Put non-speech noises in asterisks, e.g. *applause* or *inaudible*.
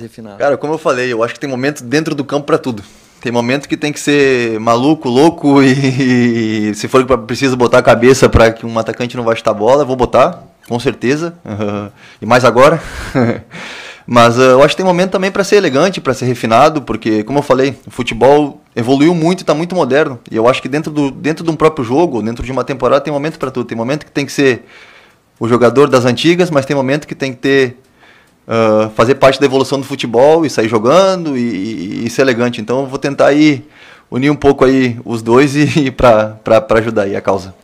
refinado. Cara, como eu falei, eu acho que tem momento dentro do campo para tudo. Tem momento que tem que ser maluco, louco e, e se for que precisa botar a cabeça para que um atacante não vá chutar a bola, vou botar, com certeza. Uhum. *laughs* E mais agora. *laughs* Mas uh, eu acho que tem momento também para ser elegante, para ser refinado, porque, como eu falei, o futebol evoluiu muito e está muito moderno. E eu acho que dentro, do, dentro de um próprio jogo, dentro de uma temporada, tem momento para tudo. Tem momento que tem que ser o jogador das antigas, mas tem momento que tem que ter uh, fazer parte da evolução do futebol e sair jogando e, e, e ser elegante. Então eu vou tentar aí unir um pouco aí os dois e, e *laughs* para ajudar aí a causa.